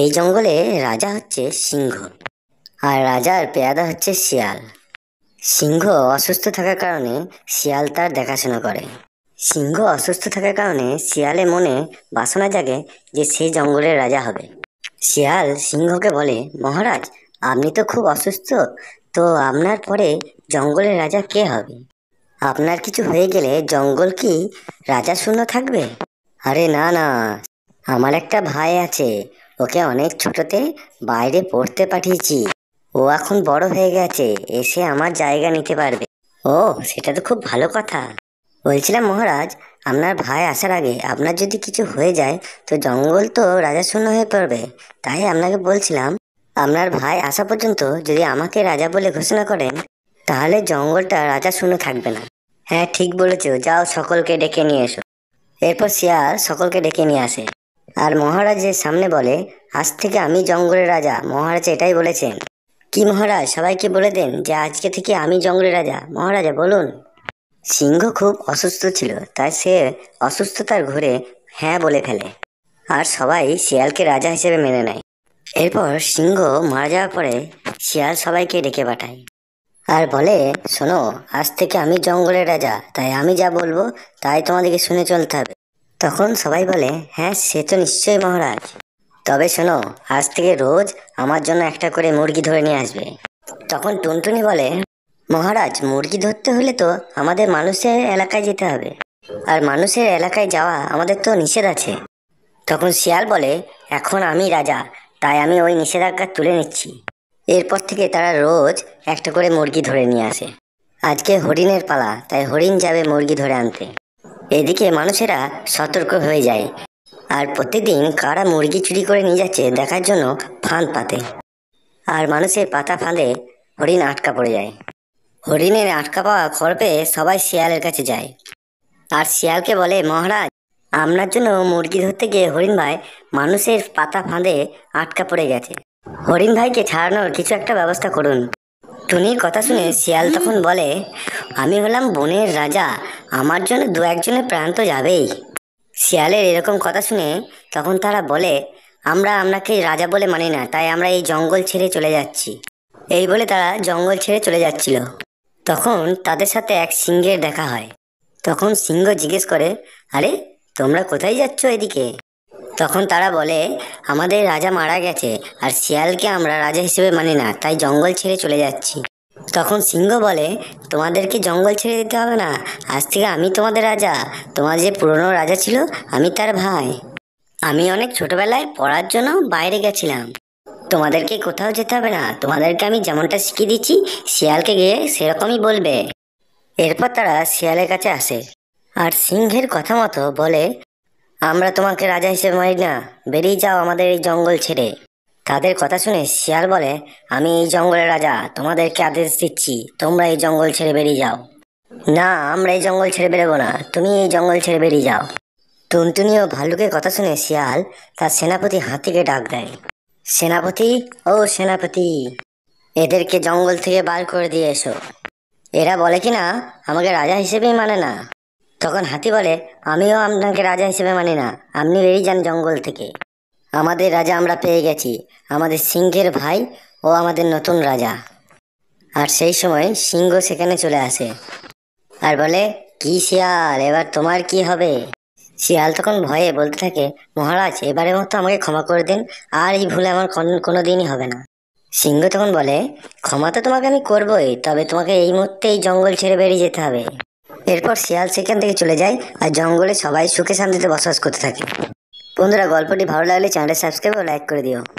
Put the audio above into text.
এই জঙ্গলে রাজা হচ্ছে সিংহ আর রাজার পেয়াদা হচ্ছে শিয়াল সিংহ অসুস্থ থাকার কারণে শিয়াল তার দেখাশোনা করে সিংহ অসুস্থ থাকার কারণে শিয়ালে মনে বাসনা জাগে যে সে জঙ্গলের রাজা হবে শিয়াল সিংহকে বলে মহারাজ আপনি তো খুব অসুস্থ তো আপনার পরে জঙ্গলের রাজা কে হবে আপনার কিছু হয়ে গেলে জঙ্গল কি রাজা শূন্য থাকবে আরে না না আমার একটা ভাই আছে ওকে অনেক ছোটতে বাইরে পড়তে পাঠিয়েছি ও এখন বড় হয়ে গেছে এসে আমার জায়গা নিতে পারবে ও সেটা তো খুব ভালো কথা বলছিলাম মহারাজ আপনার ভাই আসার আগে আপনার যদি কিছু হয়ে যায় তো জঙ্গল তো রাজা শূন্য হয়ে পড়বে তাই আপনাকে বলছিলাম আপনার ভাই আসা পর্যন্ত যদি আমাকে রাজা বলে ঘোষণা করেন তাহলে জঙ্গলটা রাজা শূন্য থাকবে না হ্যাঁ ঠিক বলেছ যাও সকলকে ডেকে নিয়ে এসো এরপর শিয়াল সকলকে ডেকে নিয়ে আসে আর মহারাজের সামনে বলে আজ থেকে আমি জঙ্গলের রাজা মহারাজ এটাই বলেছেন কি মহারাজ সবাইকে বলে দেন যে আজকে থেকে আমি জঙ্গলের রাজা মহারাজা বলুন সিংহ খুব অসুস্থ ছিল তাই সে অসুস্থতার ঘরে হ্যাঁ বলে ফেলে আর সবাই শিয়ালকে রাজা হিসেবে মেনে নেয় এরপর সিংহ মারা যাওয়ার পরে শিয়াল সবাইকে ডেকে পাঠায় আর বলে শোনো আজ থেকে আমি জঙ্গলের রাজা তাই আমি যা বলবো তাই তোমাদেরকে শুনে চলতে হবে তখন সবাই বলে হ্যাঁ সে তো নিশ্চয়ই মহারাজ তবে শোনো আজ থেকে রোজ আমার জন্য একটা করে মুরগি ধরে নিয়ে আসবে তখন টুনটুনি বলে মহারাজ মুরগি ধরতে হলে তো আমাদের মানুষের এলাকায় যেতে হবে আর মানুষের এলাকায় যাওয়া আমাদের তো নিষেধ আছে তখন শিয়াল বলে এখন আমি রাজা তাই আমি ওই নিষেধাজ্ঞা তুলে নিচ্ছি এরপর থেকে তারা রোজ একটা করে মুরগি ধরে নিয়ে আসে আজকে হরিণের পালা তাই হরিণ যাবে মুরগি ধরে আনতে এদিকে মানুষেরা সতর্ক হয়ে যায় আর প্রতিদিন কারা মুরগি চুরি করে নিয়ে যাচ্ছে দেখার জন্য ফাঁদ পাতে আর মানুষের পাতা ফাঁদে হরিণ আটকা পড়ে যায় হরিণের আটকা পাওয়া খড় পেয়ে সবাই শিয়ালের কাছে যায় আর শিয়ালকে বলে মহারাজ আপনার জন্য মুরগি ধরতে গিয়ে হরিণ ভাই মানুষের পাতা ফাঁদে আটকা পড়ে গেছে হরিণ ভাইকে ছাড়ানোর কিছু একটা ব্যবস্থা করুন টুনির কথা শুনে শিয়াল তখন বলে আমি হলাম বনের রাজা আমার জন্য দু একজনের প্রাণ তো যাবেই শিয়ালের এরকম কথা শুনে তখন তারা বলে আমরা আপনাকে রাজা বলে মানি না তাই আমরা এই জঙ্গল ছেড়ে চলে যাচ্ছি এই বলে তারা জঙ্গল ছেড়ে চলে যাচ্ছিল তখন তাদের সাথে এক সিংহের দেখা হয় তখন সিংহ জিজ্ঞেস করে আরে তোমরা কোথায় যাচ্ছ এদিকে তখন তারা বলে আমাদের রাজা মারা গেছে আর শিয়ালকে আমরা রাজা হিসেবে মানি না তাই জঙ্গল ছেড়ে চলে যাচ্ছি তখন সিংহ বলে তোমাদেরকে জঙ্গল ছেড়ে দিতে হবে না আজ থেকে আমি তোমাদের রাজা তোমার যে পুরনো রাজা ছিল আমি তার ভাই আমি অনেক ছোটবেলায় পড়ার জন্য বাইরে গেছিলাম তোমাদেরকে কোথাও যেতে হবে না তোমাদেরকে আমি যেমনটা শিখিয়ে দিচ্ছি শিয়ালকে গিয়ে সেরকমই বলবে এরপর তারা শিয়ালের কাছে আসে আর সিংহের কথা মতো বলে আমরা তোমাকে রাজা হিসেবে মানি না বেরিয়ে যাও আমাদের এই জঙ্গল ছেড়ে তাদের কথা শুনে শিয়াল বলে আমি এই জঙ্গলের রাজা তোমাদেরকে আদেশ দিচ্ছি তোমরা এই জঙ্গল ছেড়ে বেরিয়ে যাও না আমরা এই জঙ্গল ছেড়ে বেরোবো না তুমি এই জঙ্গল ছেড়ে বেরিয়ে যাও টুনটুনি ও ভাল্লুকের কথা শুনে শিয়াল তার সেনাপতি হাতিকে ডাক দেয় সেনাপতি ও সেনাপতি এদেরকে জঙ্গল থেকে বার করে দিয়ে এসো এরা বলে কি না আমাকে রাজা হিসেবেই মানে না তখন হাতি বলে আমিও আপনাকে রাজা হিসেবে মানি না আপনি বেরিয়ে যান জঙ্গল থেকে আমাদের রাজা আমরা পেয়ে গেছি আমাদের সিংহের ভাই ও আমাদের নতুন রাজা আর সেই সময় সিংহ সেখানে চলে আসে আর বলে কি শিয়াল এবার তোমার কি হবে শিয়াল তখন ভয়ে বলতে থাকে মহারাজ এবারের মতো আমাকে ক্ষমা করে দিন আর এই ভুলে আমার কোনো দিনই হবে না সিংহ তখন বলে ক্ষমা তো তোমাকে আমি করবই তবে তোমাকে এই মুহূর্তে এই জঙ্গল ছেড়ে বেরিয়ে যেতে হবে এরপর শিয়াল সেখান থেকে চলে যায় আর জঙ্গলে সবাই সুখে শান্তিতে বসবাস করতে থাকে বন্ধুরা গল্পটি ভালো লাগলে চ্যানেলটা সাবস্ক্রাইব ও লাইক করে দিও